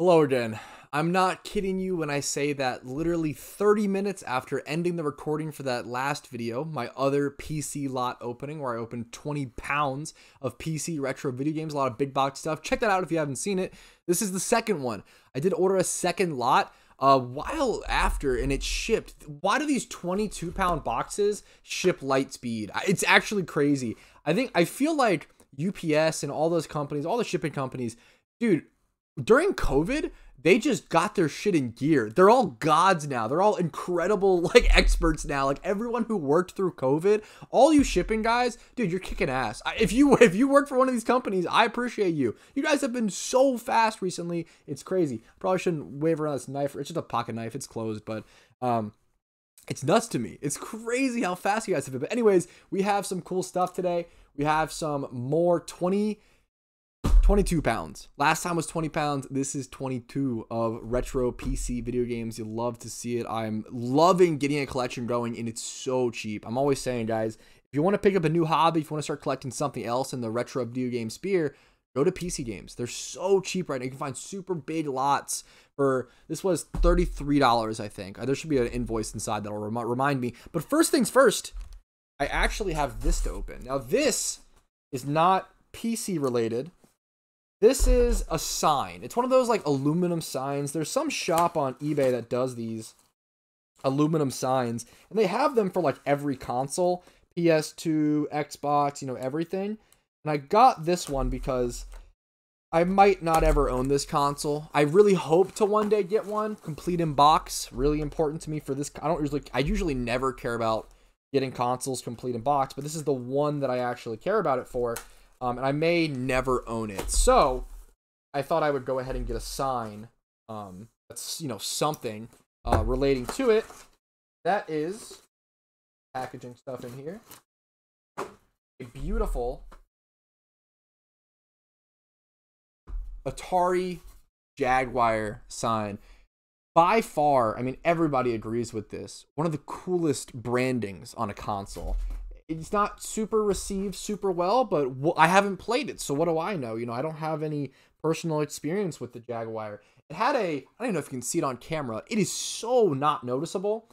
Hello again. I'm not kidding you when I say that literally 30 minutes after ending the recording for that last video, my other PC lot opening where I opened 20 pounds of PC retro video games, a lot of big box stuff. Check that out if you haven't seen it. This is the second one. I did order a second lot a uh, while after and it shipped. Why do these 22 pound boxes ship light speed? It's actually crazy. I think I feel like UPS and all those companies, all the shipping companies, dude, during COVID, they just got their shit in gear. They're all gods now. They're all incredible like experts now. Like everyone who worked through COVID, all you shipping guys, dude, you're kicking ass. If you if you work for one of these companies, I appreciate you. You guys have been so fast recently. It's crazy. Probably shouldn't wave around this knife. It's just a pocket knife. It's closed, but um it's nuts to me. It's crazy how fast you guys have been. But anyways, we have some cool stuff today. We have some more 20 22 pounds. Last time was 20 pounds. This is 22 of retro PC video games. You love to see it. I'm loving getting a collection going, and it's so cheap. I'm always saying, guys, if you want to pick up a new hobby, if you want to start collecting something else in the retro video game sphere, go to PC games. They're so cheap right now. You can find super big lots for this was $33, I think. Uh, there should be an invoice inside that'll rem remind me. But first things first, I actually have this to open. Now, this is not PC related. This is a sign. It's one of those like aluminum signs. There's some shop on eBay that does these aluminum signs, and they have them for like every console PS2, Xbox, you know, everything. And I got this one because I might not ever own this console. I really hope to one day get one complete in box. Really important to me for this. I don't usually, I usually never care about getting consoles complete in box, but this is the one that I actually care about it for. Um, and I may never own it. So I thought I would go ahead and get a sign um, that's, you know, something uh, relating to it. That is packaging stuff in here. A beautiful Atari Jaguar sign. By far, I mean, everybody agrees with this. One of the coolest brandings on a console it's not super received super well, but I haven't played it, so what do I know? You know, I don't have any personal experience with the Jaguar. It had a, I don't even know if you can see it on camera. It is so not noticeable.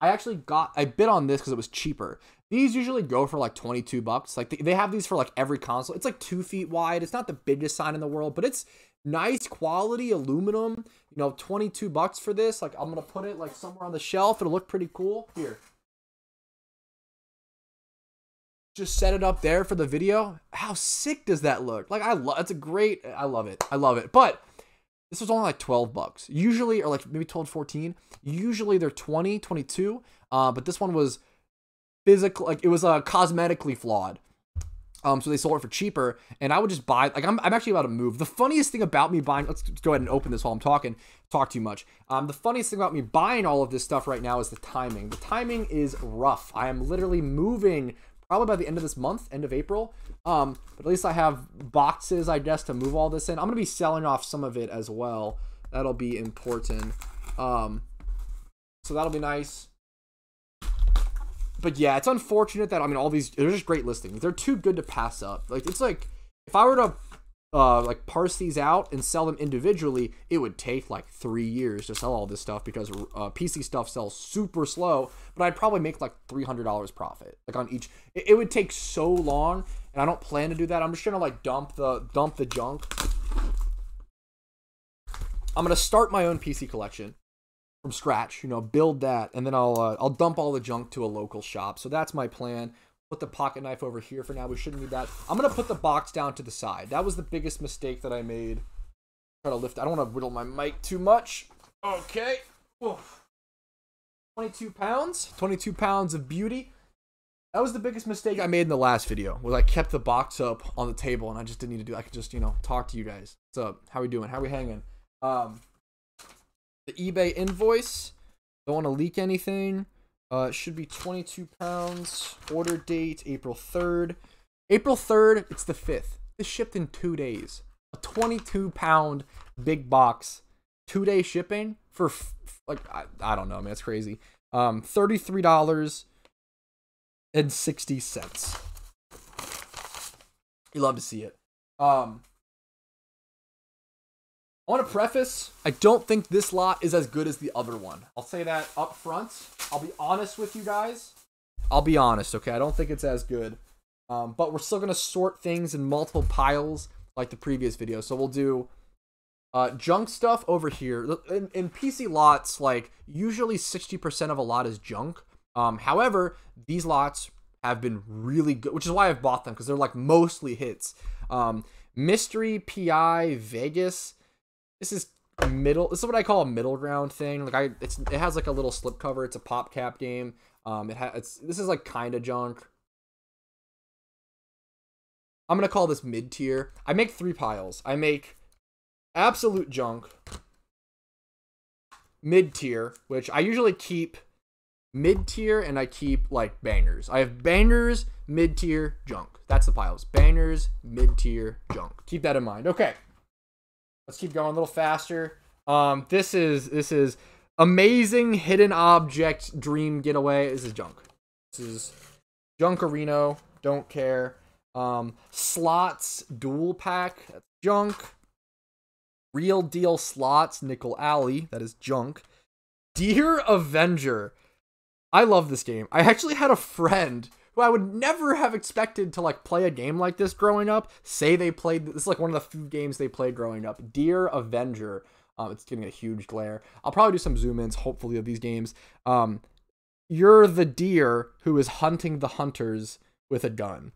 I actually got, I bid on this because it was cheaper. These usually go for like 22 bucks. Like they have these for like every console. It's like two feet wide. It's not the biggest sign in the world, but it's nice quality aluminum. You know, 22 bucks for this. Like I'm going to put it like somewhere on the shelf. It'll look pretty cool. Here just set it up there for the video. How sick does that look? Like I love. It's a great. I love it. I love it. But this was only like 12 bucks usually, or like maybe 12, 14. Usually they're 20, 22. Uh, but this one was physical. Like it was uh, cosmetically flawed. Um, so they sold it for cheaper, and I would just buy. Like I'm, I'm actually about to move. The funniest thing about me buying. Let's go ahead and open this while I'm talking. Talk too much. Um, the funniest thing about me buying all of this stuff right now is the timing. The timing is rough. I am literally moving probably by the end of this month, end of April. Um, but at least I have boxes, I guess, to move all this in. I'm going to be selling off some of it as well. That'll be important. Um, so that'll be nice. But yeah, it's unfortunate that, I mean, all these, they're just great listings. They're too good to pass up. Like, it's like, if I were to uh, like parse these out and sell them individually, it would take like three years to sell all this stuff because uh, PC stuff sells super slow. But I'd probably make like three hundred dollars profit like on each. It, it, would take so long, and I don't plan to do that. I'm just gonna like dump the dump the junk. I'm gonna start my own PC collection from scratch. You know, build that, and then I'll uh, I'll dump all the junk to a local shop. So that's my plan put the pocket knife over here for now. We shouldn't need that. I'm going to put the box down to the side. That was the biggest mistake that I made. Try to lift. I don't want to whittle my mic too much. Okay. Oof. 22 pounds. 22 pounds of beauty. That was the biggest mistake I made in the last video. Was I kept the box up on the table and I just didn't need to do. I could just you know talk to you guys. What's up? How we doing? How we hanging? Um, the eBay invoice. Don't want to leak anything. Uh, should be 22 pounds. Order date April 3rd. April 3rd, it's the 5th. This shipped in two days. A 22 pound big box, two day shipping for like, I, I don't know, man. It's crazy. Um, $33.60. You love to see it. Um, I want to preface, I don't think this lot is as good as the other one. I'll say that up front. I'll be honest with you guys. I'll be honest, okay? I don't think it's as good. Um, but we're still going to sort things in multiple piles like the previous video. So we'll do uh, junk stuff over here. In, in PC lots, like usually 60% of a lot is junk. Um, however, these lots have been really good, which is why I've bought them because they're like mostly hits. Um, Mystery, PI, Vegas, this is middle. This is what I call a middle ground thing. Like I, it's it has like a little slip cover. It's a pop cap game. Um, it has. This is like kind of junk. I'm gonna call this mid tier. I make three piles. I make absolute junk, mid tier, which I usually keep mid tier, and I keep like bangers. I have bangers, mid tier, junk. That's the piles. Bangers, mid tier, junk. Keep that in mind. Okay. Let's keep going a little faster. Um, this is this is amazing hidden object dream getaway. This is junk. This is junkerino. Don't care. Um, slots dual pack. That's junk. Real deal slots nickel alley. That is junk. Dear Avenger. I love this game. I actually had a friend who I would never have expected to like play a game like this growing up. Say they played this is like one of the few games they played growing up. Dear Avenger. Um, it's getting a huge glare. I'll probably do some zoom ins, hopefully, of these games. Um, you're the deer who is hunting the hunters with a gun.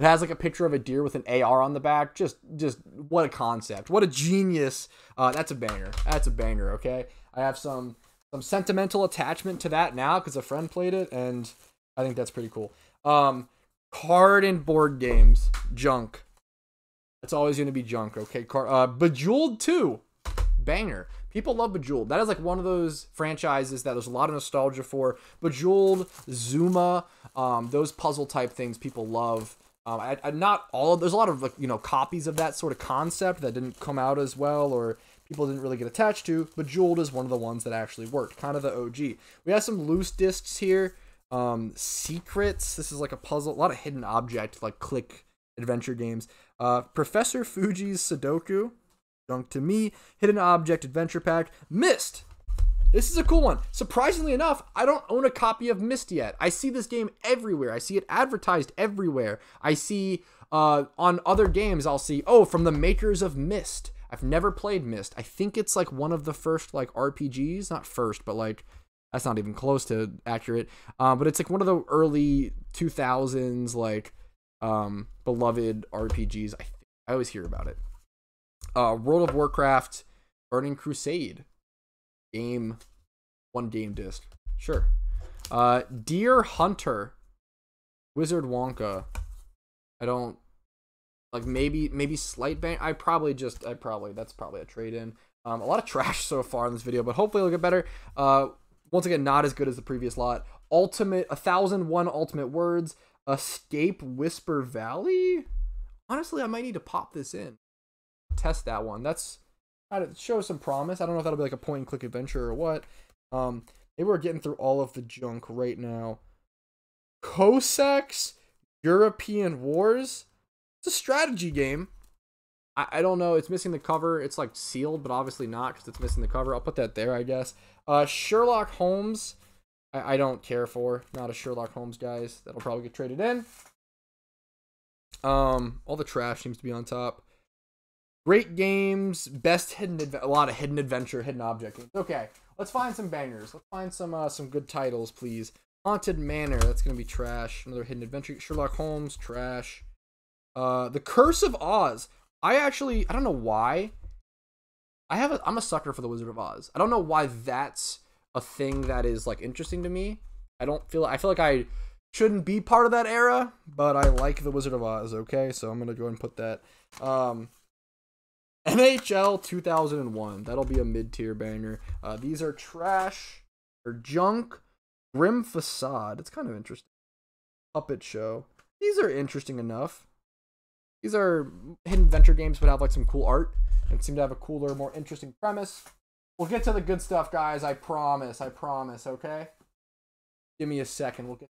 It has like a picture of a deer with an AR on the back. Just, just what a concept! What a genius! Uh, that's a banger. That's a banger. Okay, I have some some sentimental attachment to that now because a friend played it, and I think that's pretty cool. Um, card and board games, junk. It's always going to be junk, okay? Card, uh, Bejeweled 2, banger. People love Bejeweled. That is like one of those franchises that there's a lot of nostalgia for. Bejeweled, Zuma, um, those puzzle type things people love. Um, I, I, not all of, there's a lot of like, you know copies of that sort of concept that didn't come out as well or people didn't really get attached to. Bejeweled is one of the ones that actually worked, kind of the OG. We have some loose discs here um, Secrets. This is like a puzzle, a lot of hidden object, like click adventure games. Uh, Professor Fuji's Sudoku, Dunk to Me, Hidden Object Adventure Pack, Mist. This is a cool one. Surprisingly enough, I don't own a copy of Mist yet. I see this game everywhere. I see it advertised everywhere. I see uh, on other games, I'll see, oh, from the makers of Mist. I've never played Mist. I think it's like one of the first like RPGs, not first, but like that's not even close to accurate. Uh, but it's like one of the early 2000s like um, beloved RPGs. I think. I always hear about it. Uh, World of Warcraft, Burning Crusade, game, one game disc. Sure. Uh, Deer Hunter, Wizard Wonka. I don't like maybe maybe slight bank. I probably just I probably that's probably a trade in. Um, a lot of trash so far in this video, but hopefully it'll get better. Uh, once again, not as good as the previous lot. Ultimate, a thousand one ultimate words. Escape Whisper Valley. Honestly, I might need to pop this in, test that one. That's to shows some promise. I don't know if that'll be like a point and click adventure or what. Um, maybe we're getting through all of the junk right now. cosex European Wars. It's a strategy game. I don't know. It's missing the cover. It's like sealed, but obviously not because it's missing the cover. I'll put that there, I guess. Uh, Sherlock Holmes, I, I don't care for. Not a Sherlock Holmes, guys. That'll probably get traded in. Um, all the trash seems to be on top. Great games, best hidden a lot of hidden adventure, hidden object games. Okay, let's find some bangers. Let's find some uh, some good titles, please. Haunted Manor, that's gonna be trash. Another hidden adventure. Sherlock Holmes, trash. Uh, The Curse of Oz. I actually I don't know why, I have a, I'm a sucker for the Wizard of Oz. I don't know why that's a thing that is like interesting to me. I don't feel I feel like I shouldn't be part of that era, but I like the Wizard of Oz. Okay, so I'm gonna go and put that. Um, NHL 2001. That'll be a mid-tier banger. Uh, these are trash or junk. Grim facade. It's kind of interesting. Puppet show. These are interesting enough. These are hidden adventure games, but have like some cool art and seem to have a cooler, more interesting premise. We'll get to the good stuff, guys. I promise. I promise. Okay. Give me a second. We'll get.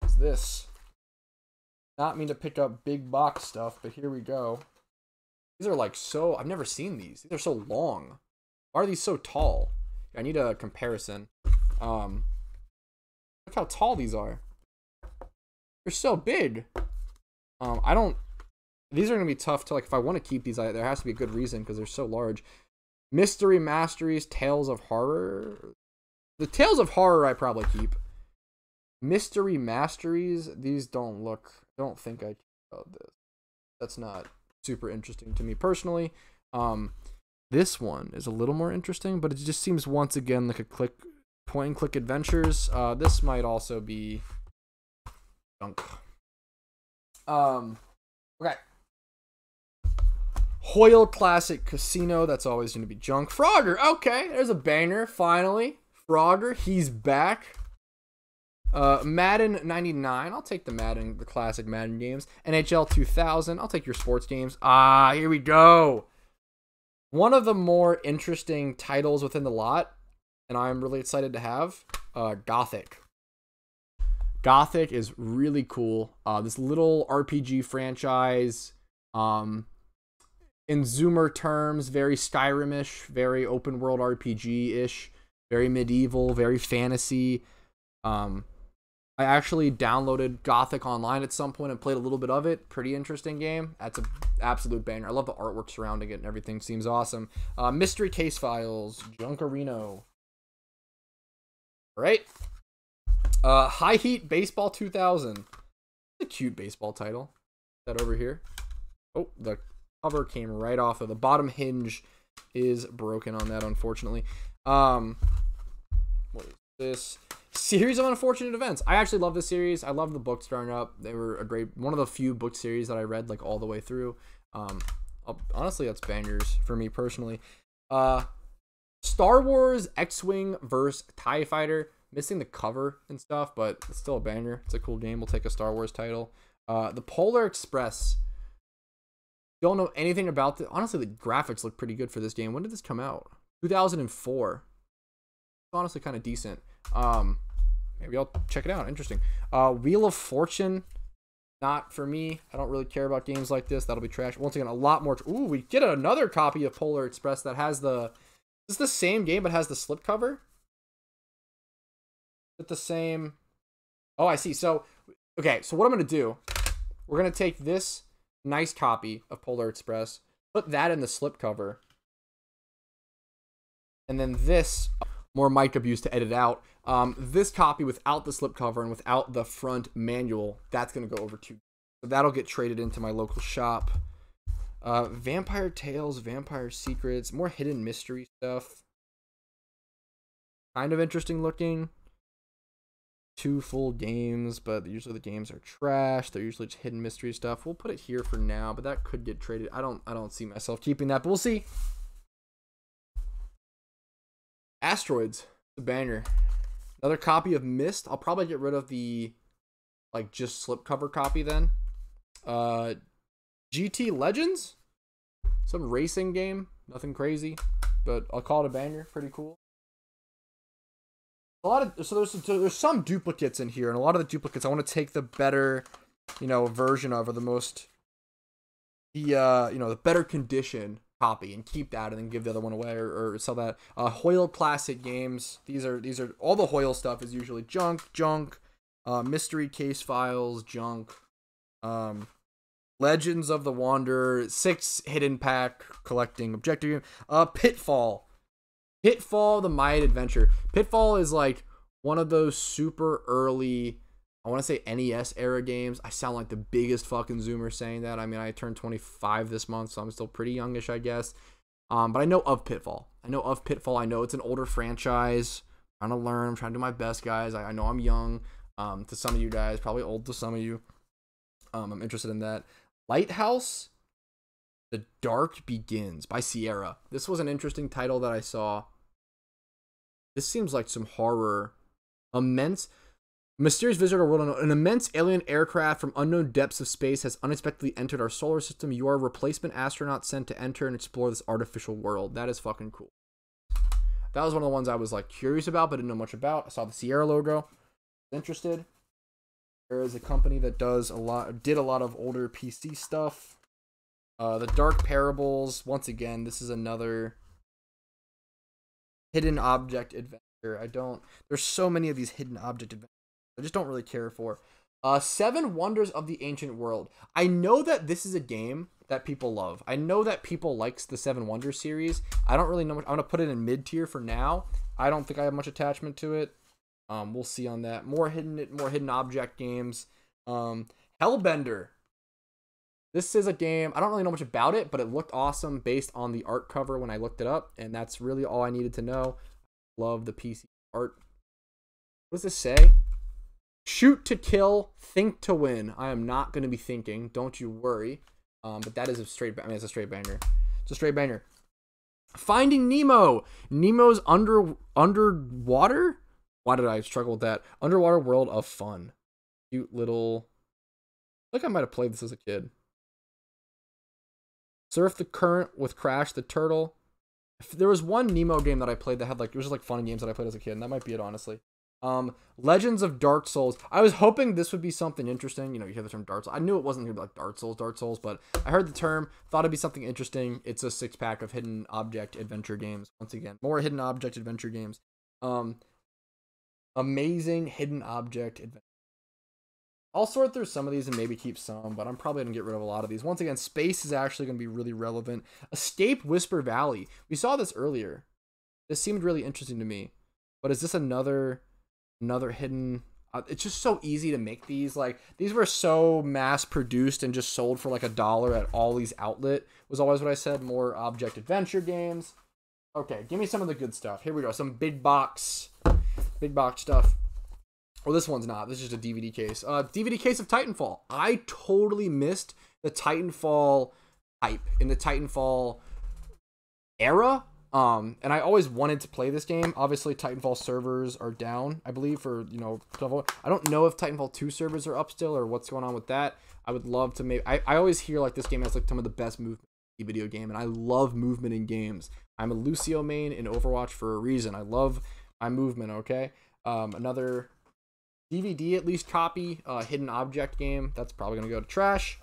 What's this? Not mean to pick up big box stuff, but here we go. These are like so. I've never seen these. These are so long. Why are these so tall? I need a comparison. Um, look how tall these are. They're so big. Um, I don't. These are going to be tough to like. If I want to keep these, I, there has to be a good reason because they're so large. Mystery Masteries, Tales of Horror. The Tales of Horror I probably keep. Mystery Masteries, these don't look. I don't think I about this. That's not super interesting to me personally. Um, this one is a little more interesting, but it just seems once again like a click point and click adventures. Uh, this might also be junk. Um, okay. Hoyle Classic Casino. That's always going to be junk. Frogger. Okay, there's a banger. Finally, Frogger. He's back. Uh, Madden 99. I'll take the Madden, the classic Madden games. NHL 2000. I'll take your sports games. Ah, here we go. One of the more interesting titles within the lot, and I'm really excited to have, uh, Gothic. Gothic is really cool. Uh, this little RPG franchise, um, in Zoomer terms, very Skyrimish, very open world RPG ish, very medieval, very fantasy. Um, I actually downloaded Gothic Online at some point and played a little bit of it. Pretty interesting game. That's an absolute banger. I love the artwork surrounding it and everything seems awesome. Uh, Mystery Case Files, Junkerino. All right. Uh, High Heat Baseball 2000. A cute baseball title. That over here. Oh, the cover came right off of the bottom hinge is broken on that, unfortunately. Um, what is this? Series of unfortunate events. I actually love this series. I love the books starting up. They were a great one of the few book series that I read like all the way through. Um, uh, honestly, that's bangers for me personally. Uh, Star Wars X-wing versus Tie Fighter. Missing the cover and stuff, but it's still a banger. It's a cool game. We'll take a Star Wars title. Uh, the Polar Express. Don't know anything about the. Honestly, the graphics look pretty good for this game. When did this come out? 2004. It's honestly kind of decent. Um, maybe I'll check it out. Interesting. Uh, Wheel of Fortune. Not for me. I don't really care about games like this. That'll be trash. Once again, a lot more. Ooh, we get another copy of Polar Express that has the. It's the same game, but has the slipcover the same? Oh, I see. So, okay. So what I'm going to do, we're going to take this nice copy of Polar Express, put that in the slipcover, and then this more mic abuse to edit out. Um, this copy without the slipcover and without the front manual, that's going to go over to. So that'll get traded into my local shop. Uh, Vampire Tales, Vampire Secrets, more hidden mystery stuff. Kind of interesting looking two full games, but usually the games are trash. They're usually just hidden mystery stuff. We'll put it here for now, but that could get traded. I don't I don't see myself keeping that, but we'll see. Asteroids, the banger. Another copy of Mist. I'll probably get rid of the like just slipcover copy then. Uh GT Legends? Some racing game, nothing crazy, but I'll call it a banger, pretty cool a lot of so there's so there's some duplicates in here, and a lot of the duplicates I want to take the better, you know, version of or the most the uh you know the better condition copy and keep that and then give the other one away or, or sell that. Uh, Hoyle Classic games. These are these are all the Hoyle stuff is usually junk, junk, uh, mystery case files, junk. Um, Legends of the Wanderer, six hidden pack collecting objective, uh, Pitfall, Pitfall, The Mayan Adventure. Pitfall is like one of those super early, I want to say NES era games. I sound like the biggest fucking Zoomer saying that. I mean, I turned 25 this month, so I'm still pretty youngish, I guess. Um, but I know of Pitfall. I know of Pitfall. I know it's an older franchise. I'm trying to learn. I'm trying to do my best, guys. I, I know I'm young um, to some of you guys, probably old to some of you. Um, I'm interested in that. Lighthouse the Dark Begins by Sierra. This was an interesting title that I saw. This seems like some horror. Immense. Mysterious visitor world unknown. An immense alien aircraft from unknown depths of space has unexpectedly entered our solar system. You are a replacement astronaut sent to enter and explore this artificial world. That is fucking cool. That was one of the ones I was like curious about, but didn't know much about. I saw the Sierra logo. Interested. There is a company that does a lot, did a lot of older PC stuff. Uh, the Dark Parables. Once again, this is another hidden object adventure. I don't. There's so many of these hidden object adventures. I just don't really care for. Uh, Seven Wonders of the Ancient World. I know that this is a game that people love. I know that people likes the Seven Wonders series. I don't really know much. I'm gonna put it in mid tier for now. I don't think I have much attachment to it. Um, we'll see on that. More hidden, more hidden object games. Um, Hellbender. This is a game, I don't really know much about it, but it looked awesome based on the art cover when I looked it up, and that's really all I needed to know. Love the PC art. What does this say? Shoot to kill, think to win. I am not going to be thinking, don't you worry. Um, but that is a straight, I mean, it's a straight banger. It's a straight banger. Finding Nemo. Nemo's under underwater. Why did I struggle with that? Underwater world of fun. Cute little. I think I might have played this as a kid. Surf the current with Crash the Turtle. If there was one Nemo game that I played that had like it was just like fun games that I played as a kid, and that might be it honestly. Um, Legends of Dark Souls. I was hoping this would be something interesting. You know, you hear the term Dark Souls. I knew it wasn't gonna be like Dark Souls, Dark Souls, but I heard the term, thought it'd be something interesting. It's a six pack of hidden object adventure games. Once again, more hidden object adventure games. Um, amazing hidden object adventure I'll sort through some of these and maybe keep some, but I'm probably going to get rid of a lot of these. Once again, space is actually going to be really relevant. Escape Whisper Valley. We saw this earlier. This seemed really interesting to me. But is this another another hidden uh, it's just so easy to make these like these were so mass produced and just sold for like a dollar at all these outlet was always what i said more object adventure games okay give me some of the good stuff here we go some big box big box stuff well, this one's not. This is just a DVD case. Uh, DVD case of Titanfall. I totally missed the Titanfall hype in the Titanfall era. Um, and I always wanted to play this game. Obviously, Titanfall servers are down, I believe, for you know. I don't know if Titanfall two servers are up still or what's going on with that. I would love to make. I, I always hear like this game has like some of the best movement video game, and I love movement in games. I'm a Lucio main in Overwatch for a reason. I love my movement. Okay. Um, another DVD at least copy, uh, hidden object game. That's probably gonna go to trash.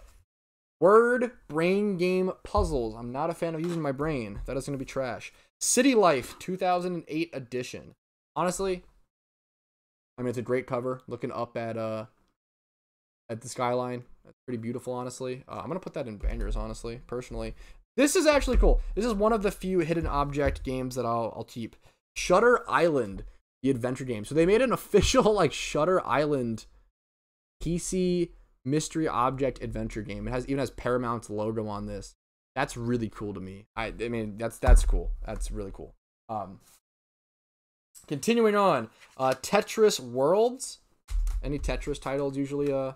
Word, brain game puzzles. I'm not a fan of using my brain. That is gonna be trash. City Life 2008 edition. Honestly, I mean it's a great cover. Looking up at uh at the skyline. That's pretty beautiful, honestly. Uh, I'm gonna put that in bangers, honestly, personally. This is actually cool. This is one of the few hidden object games that I'll, I'll keep. Shutter Island the adventure game. So they made an official like Shutter Island PC mystery object adventure game. It has even has Paramount's logo on this. That's really cool to me. I I mean that's that's cool. That's really cool. Um continuing on, uh Tetris Worlds. Any Tetris titles usually uh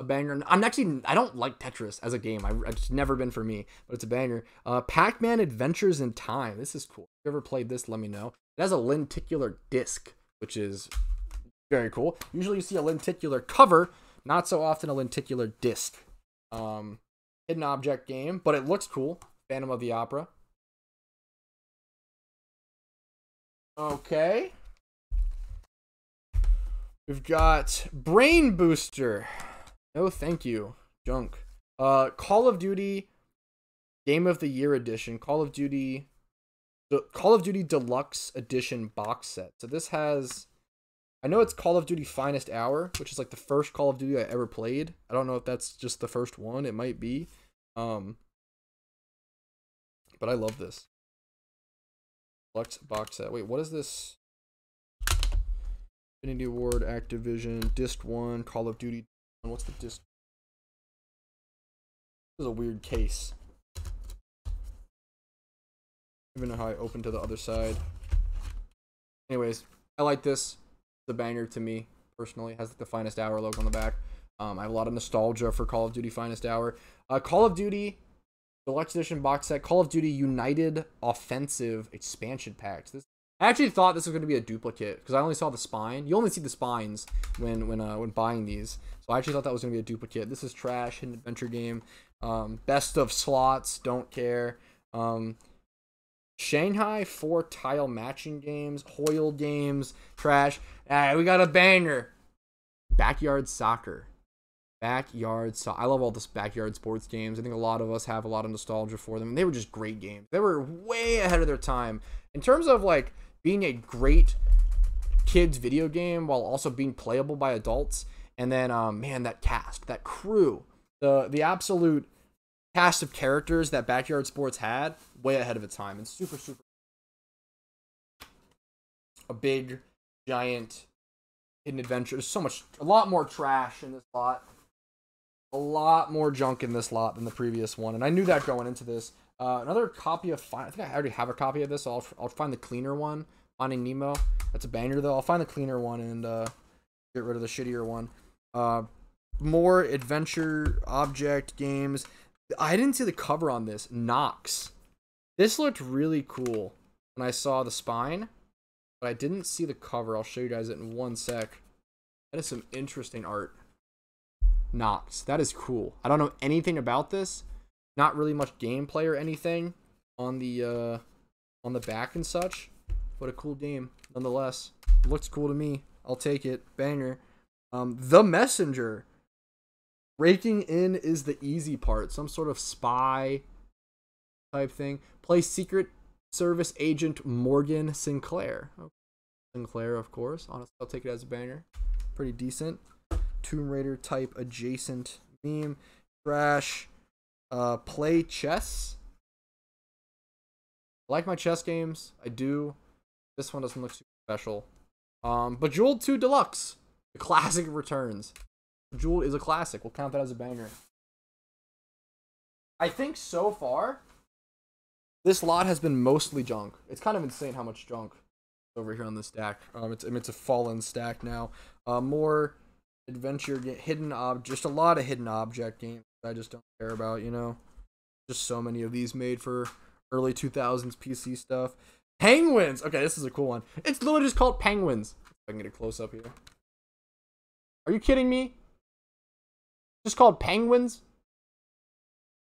a banger. I'm actually I don't like Tetris as a game. I, it's never been for me, but it's a banger. Uh, Pac-Man Adventures in Time. This is cool. If you ever played this, let me know. It has a lenticular disc, which is very cool. Usually you see a lenticular cover, not so often a lenticular disc. Um, hidden object game, but it looks cool. Phantom of the Opera. Okay. We've got Brain Booster. No, thank you. Junk. Uh, Call of Duty Game of the Year Edition. Call of Duty. The Call of Duty Deluxe Edition box set. So this has. I know it's Call of Duty Finest Hour, which is like the first Call of Duty I ever played. I don't know if that's just the first one. It might be. Um, but I love this. Deluxe box set. Wait, what is this? Infinity Ward, Activision, Dist 1, Call of Duty What's the disc? This is a weird case. Even know how I open to the other side. Anyways, I like this. The banger to me personally has like the finest hour logo on the back. Um, I have a lot of nostalgia for Call of Duty Finest Hour. Uh, Call of Duty Deluxe Edition box set, Call of Duty United Offensive expansion Pack. This I actually thought this was going to be a duplicate because I only saw the spine. You only see the spines when when uh, when buying these. So I actually thought that was going to be a duplicate. This is trash, and adventure game. Um, best of slots, don't care. Um, Shanghai four tile matching games, Hoyle games, trash. All right, we got a banger. Backyard soccer. Backyard so I love all this backyard sports games. I think a lot of us have a lot of nostalgia for them. They were just great games. They were way ahead of their time. In terms of like being a great kids video game while also being playable by adults. And then, um, man, that cast, that crew, the the absolute cast of characters that Backyard Sports had, way ahead of its time, and super super. A big, giant, hidden adventure. There's so much, a lot more trash in this lot, a lot more junk in this lot than the previous one, and I knew that going into this. Uh, another copy of I think I already have a copy of this. So I'll I'll find the cleaner one. Finding Nemo. That's a banger though. I'll find the cleaner one and uh, get rid of the shittier one. Uh, more adventure object games. I didn't see the cover on this. Knox. This looked really cool when I saw the spine, but I didn't see the cover. I'll show you guys it in one sec. That is some interesting art. Knox. That is cool. I don't know anything about this, not really much gameplay or anything on the uh, on the back and such, but a cool game nonetheless. Looks cool to me. I'll take it. Banger. Um, the Messenger. Breaking in is the easy part. Some sort of spy type thing. Play Secret Service Agent Morgan Sinclair. Okay. Oh, Sinclair, of course. Honestly, I'll take it as a banger. Pretty decent. Tomb Raider type adjacent meme. Trash. Uh, play chess. I like my chess games. I do. This one doesn't look too special. Um, Bejeweled 2 Deluxe. The classic returns. Jewel is a classic. We'll count that as a banger. I think so far, this lot has been mostly junk. It's kind of insane how much junk over here on this stack. Um, it's, it's a fallen stack now. Uh, more adventure, hidden ob just a lot of hidden object games. I just don't care about, you know? Just so many of these made for early 2000s PC stuff. Penguins! Okay, this is a cool one. It's literally just called Penguins. I can get a close up here. Are you kidding me? Just called Penguins?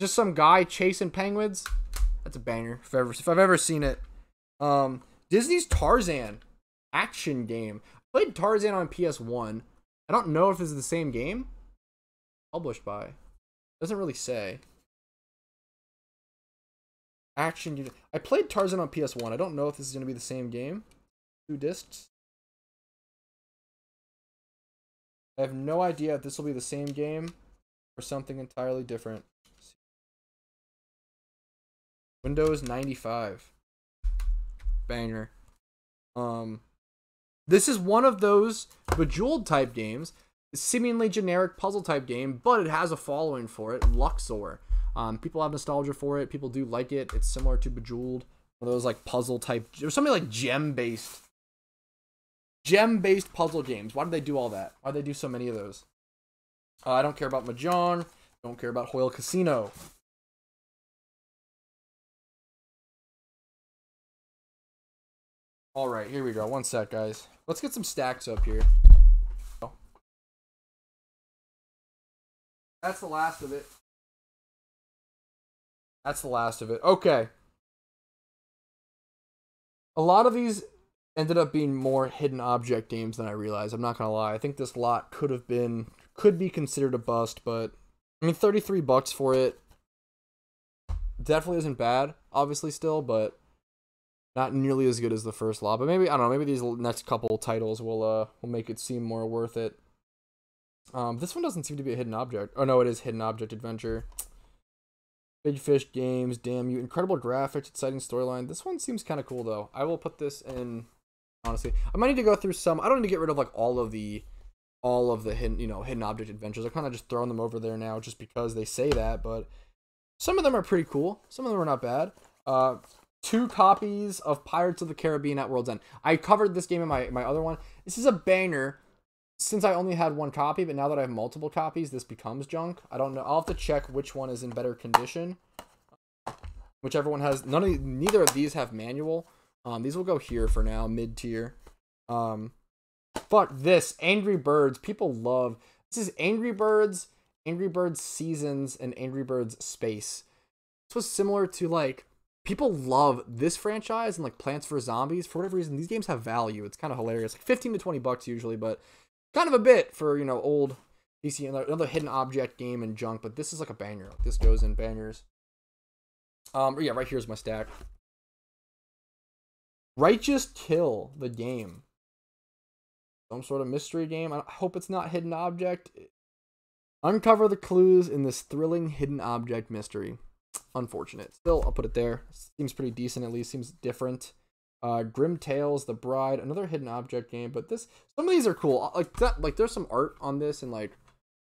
Just some guy chasing penguins? That's a banger if, ever, if I've ever seen it. Um, Disney's Tarzan action game. I played Tarzan on PS1. I don't know if this is the same game. Published by doesn't really say. Action I played Tarzan on PS1. I don't know if this is going to be the same game. Two discs. I have no idea if this will be the same game or something entirely different. Windows 95. Banger. Um, this is one of those Bejeweled type games seemingly generic puzzle type game, but it has a following for it, Luxor. Um, people have nostalgia for it. People do like it. It's similar to Bejeweled, one of those like puzzle type, or something like gem based, gem based puzzle games. Why do they do all that? Why do they do so many of those? Uh, I don't care about Mahjong. Don't care about Hoyle Casino. All right, here we go. One sec, guys. Let's get some stacks up here. That's the last of it. That's the last of it. Okay. A lot of these ended up being more hidden object games than I realized. I'm not gonna lie. I think this lot could have been could be considered a bust, but I mean 33 bucks for it definitely isn't bad, obviously still, but not nearly as good as the first lot. But maybe I don't know, maybe these next couple titles will uh will make it seem more worth it. Um, this one doesn't seem to be a hidden object. Oh no, it is hidden object adventure. Big Fish Games, damn you! Incredible graphics, exciting storyline. This one seems kind of cool though. I will put this in. Honestly, I might need to go through some. I don't need to get rid of like all of the, all of the hidden, you know, hidden object adventures. I am kind of just throwing them over there now, just because they say that. But some of them are pretty cool. Some of them are not bad. Uh, two copies of Pirates of the Caribbean at World's End. I covered this game in my my other one. This is a banger since I only had one copy, but now that I have multiple copies, this becomes junk. I don't know. I'll have to check which one is in better condition. Whichever one has none of neither of these have manual. Um, these will go here for now, mid tier. Um, this Angry Birds, people love. This is Angry Birds, Angry Birds Seasons, and Angry Birds Space. This was similar to like people love this franchise and like Plants for Zombies for whatever reason. These games have value. It's kind of hilarious, like fifteen to twenty bucks usually, but kind of a bit for you know old DC another hidden object game and junk, but this is like a banger. Like this goes in bangers. Um, yeah, right here's my stack. Righteous Kill, the game. Some sort of mystery game. I hope it's not hidden object. Uncover the clues in this thrilling hidden object mystery. Unfortunate. Still, I'll put it there. Seems pretty decent at least. Seems different uh, Grim Tales, The Bride, another hidden object game. But this, some of these are cool. Like that, like there's some art on this, and like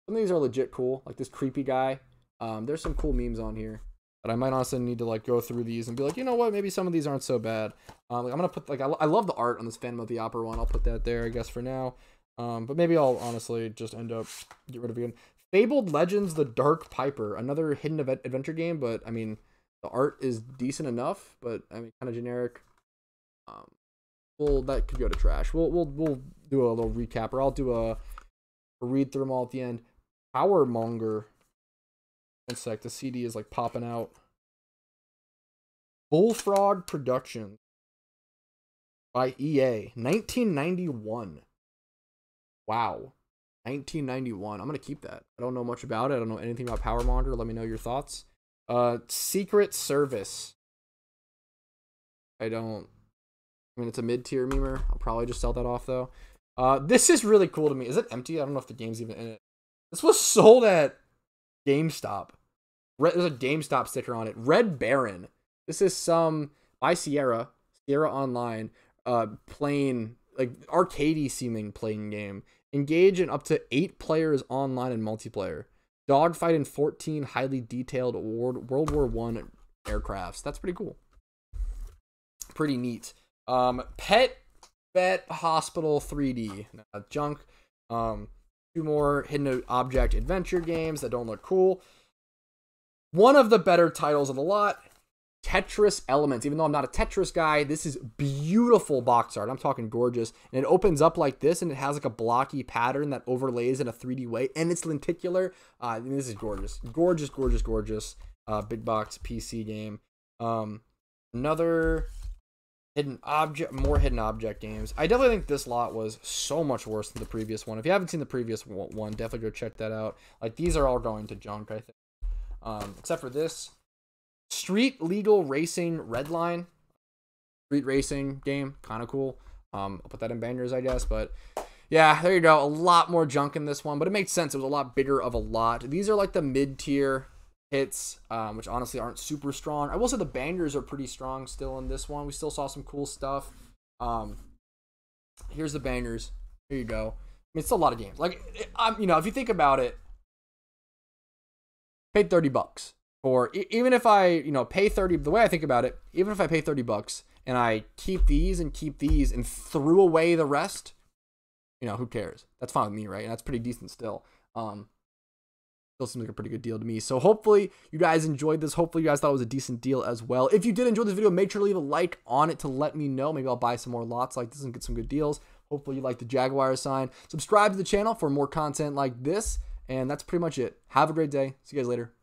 some of these are legit cool. Like this creepy guy. Um, there's some cool memes on here. But I might also need to like go through these and be like, you know what? Maybe some of these aren't so bad. Um, like I'm gonna put like I, I love the art on this Phantom of the Opera one. I'll put that there, I guess, for now. Um, but maybe I'll honestly just end up get rid of it again. Fabled Legends: The Dark Piper, another hidden adventure game, but I mean, the art is decent enough, but I mean, kind of generic. Um, well, that could go to trash. We'll we'll we'll do a little recap, or I'll do a, a read through them all at the end. Power monger. One sec, the CD is like popping out. Bullfrog Productions by EA, 1991. Wow. 1991. I'm going to keep that. I don't know much about it. I don't know anything about Power Monger. Let me know your thoughts. Uh, Secret Service. I don't I mean, it's a mid-tier memer. I'll probably just sell that off, though. Uh, this is really cool to me. Is it empty? I don't know if the game's even in it. This was sold at GameStop. Red, there's a GameStop sticker on it. Red Baron. This is some by Sierra, Sierra Online, uh, playing like arcadey seeming playing game. Engage in up to eight players online and multiplayer. Dogfight in 14 highly detailed World War One aircrafts. That's pretty cool. Pretty neat. Um, Pet Vet Hospital 3D uh, junk. Um, two more hidden object adventure games that don't look cool. One of the better titles of the lot, Tetris Elements. Even though I'm not a Tetris guy, this is beautiful box art. I'm talking gorgeous. And it opens up like this, and it has like a blocky pattern that overlays in a 3D way, and it's lenticular. Uh, and this is gorgeous, gorgeous, gorgeous, gorgeous. Uh, big box PC game. Um, another hidden object, more hidden object games. I definitely think this lot was so much worse than the previous one. If you haven't seen the previous one, definitely go check that out. Like these are all going to junk, I think. Um, except for this Street Legal Racing Redline, street racing game, kind of cool. Um, I'll put that in banners, I guess, but. Yeah, there you go. A lot more junk in this one, but it makes sense. It was a lot bigger of a lot. These are like the mid-tier hits, um, which honestly aren't super strong. I will say the bangers are pretty strong still in this one. We still saw some cool stuff. Um, here's the bangers. Here you go. I mean, it's a lot of games. Like, it, I'm, you know, if you think about it, paid 30 bucks for even if I, you know, pay 30. The way I think about it, even if I pay 30 bucks and I keep these and keep these and threw away the rest, you know, who cares? That's fine with me, right? And that's pretty decent still. Um, still seems like a pretty good deal to me. So hopefully you guys enjoyed this. Hopefully you guys thought it was a decent deal as well. If you did enjoy this video, make sure to leave a like on it to let me know. Maybe I'll buy some more lots like this and get some good deals. Hopefully you like the Jaguar sign. Subscribe to the channel for more content like this. And that's pretty much it. Have a great day. See you guys later.